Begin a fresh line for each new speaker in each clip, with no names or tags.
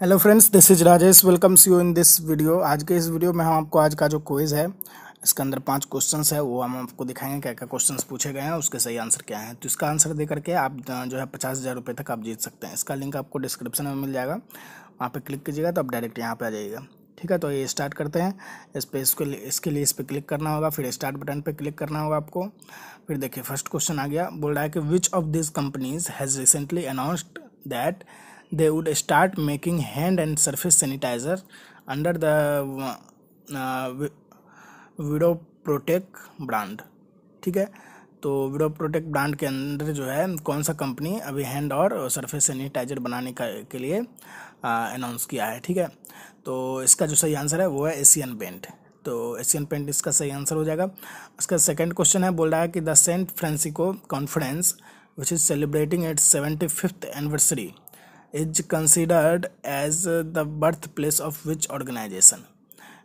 hello friends this is Rajesh welcomes you in this video आज के इस वीडियो में हम आपको आज का जो क्विज़ है इसके अंदर पांच क्वेश्चंस है वो हम आपको दिखाएंगे क्या क्या क्वेश्चंस पूछे गए हैं उसके सही आंसर क्या है तो इसका आंसर दे करके आप जो है पचास हज़ार रुपये तक आप जीत सकते हैं इसका लिंक आपको डिस्क्रिप्शन में मिल जाएगा वहाँ पर क्लिक कीजिएगा तो आप डायरेक्ट यहाँ पर आ जाइएगा ठीक है तो ये स्टार्ट करते हैं इस पर इसके लिए इसके लिए इस पर क्लिक करना होगा फिर स्टार्ट बटन पर क्लिक करना होगा आपको फिर देखिए फर्स्ट क्वेश्चन आ गया बोल रहा है कि which of this companies has recently announced that they would start making hand and surface sanitizer under the uh, Protek brand ठीक है तो वीडो प्रोटेक ब्रांड के अंदर जो है कौन सा कंपनी अभी हैंड और सरफेस सैनिटाइजर बनाने का के लिए अनाउंस uh, किया है ठीक है तो इसका जो सही आंसर है वो है एशियन पेंट तो एशियन पेंट इसका सही आंसर हो जाएगा उसका सेकंड क्वेश्चन है बोल रहा है कि the San Francisco conference which is celebrating at seventy fifth anniversary is considered as the birth place of which organization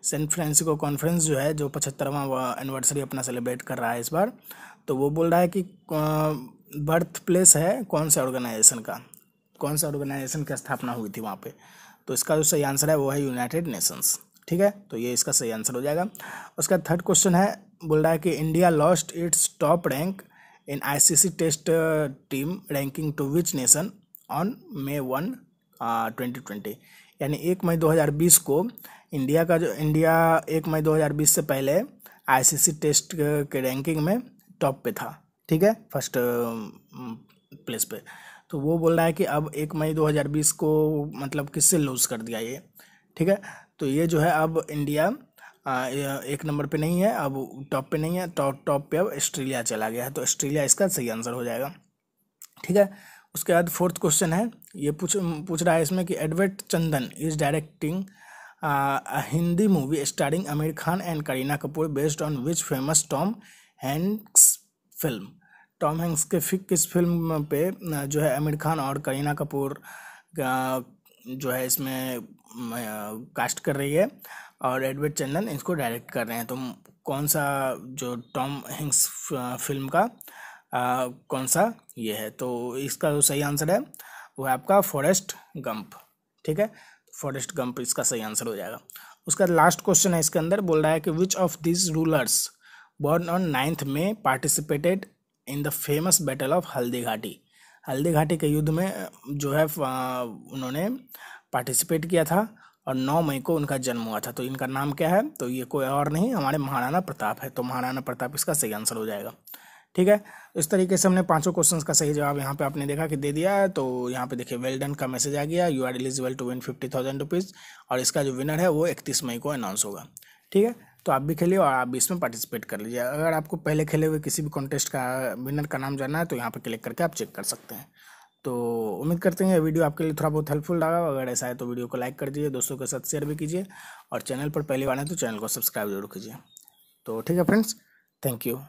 San Francisco conference जो है जो पचहत्तरवां एनिवर्सरी अपना सेलिब्रेट कर रहा है इस बार तो वो बोल रहा है कि बर्थ प्लेस है कौन से ऑर्गेनाइजेशन का कौन सा ऑर्गेनाइजेशन की स्थापना हुई थी वहाँ पे तो इसका जो सही आंसर है वो है यूनाइटेड नेशंस ठीक है तो ये इसका सही आंसर हो जाएगा उसका थर्ड क्वेश्चन है बोल रहा है कि India lost its top rank in ICC test team ranking to which nation on May one twenty twenty यानी एक मई 2020 को इंडिया का जो इंडिया एक मई 2020 से पहले आईसीसी टेस्ट के रैंकिंग में टॉप पे था ठीक है फर्स्ट प्लेस uh, mm, पे तो वो बोल रहा है कि अब एक मई 2020 को मतलब किससे लूज़ कर दिया ये ठीक है तो ये जो है अब इंडिया आ, uh, एक नंबर पे नहीं है अब टॉप पे नहीं है टॉप टॉप पे अब ऑस्ट्रेलिया चला गया है तो ऑस्ट्रेलिया इसका सही आंसर हो जाएगा ठीक है उसके बाद फोर्थ क्वेश्चन है ये पूछ पूछ रहा है इसमें कि एडवर्ट Chandan is directing Hindi movie starring Aamir Khan and Kareena Kapoor based on which famous Tom Hanks film Tom Hanks के फिक किस फिल्म पे जो है आमिर खान और करीना कपूर जो है इसमें कास्ट कर रही है और एडवर्ड चंदन इसको डायरेक्ट कर रहे हैं तो कौन सा जो टॉम हैंक्स फिल्म का आ, कौन सा ये है तो इसका जो सही आंसर है वो है आपका फॉरेस्ट गंप ठीक है फॉरेस्ट गंप इसका सही आंसर हो जाएगा उसका लास्ट क्वेश्चन है इसके अंदर बोल रहा है कि which of this rulers born on ninth में participated in the famous battle of Haldi Ghati हल्दी घाटी के युद्ध में जो है उन्होंने पार्टिसिपेट किया था और 9 मई को उनका जन्म हुआ था तो इनका नाम क्या है तो ये कोई और नहीं हमारे महाराणा प्रताप है तो महाराणा प्रताप इसका सही आंसर हो जाएगा ठीक है इस तरीके से हमने पांचों क्वेश्चन का सही जवाब यहाँ पे आपने देखा कि दे दिया है तो यहाँ पे देखिए वेल डन का मैसेज आ गया you are eligible to win fifty thousand rupees और इसका जो विनर है वो इकतीस मई को अनाउंस होगा ठीक है तो आप भी खेलिए और आप भी इसमें पार्टिसिपेट कर लीजिए अगर आपको पहले खेले हुए किसी भी कॉन्टेस्ट का विनर का नाम जानना है तो यहाँ पर क्लिक करके आप चेक कर सकते हैं तो उम्मीद करते हैं वीडियो आपके लिए थोड़ा बहुत हेल्पफुल रहा अगर ऐसा है तो वीडियो को लाइक कर दीजिए दोस्तों के साथ शेयर भी कीजिए और चैनल पर पहली बार है तो चैनल को सब्सक्राइब जरूर कीजिए तो ठीक है फ्रेंड्स थैंक यू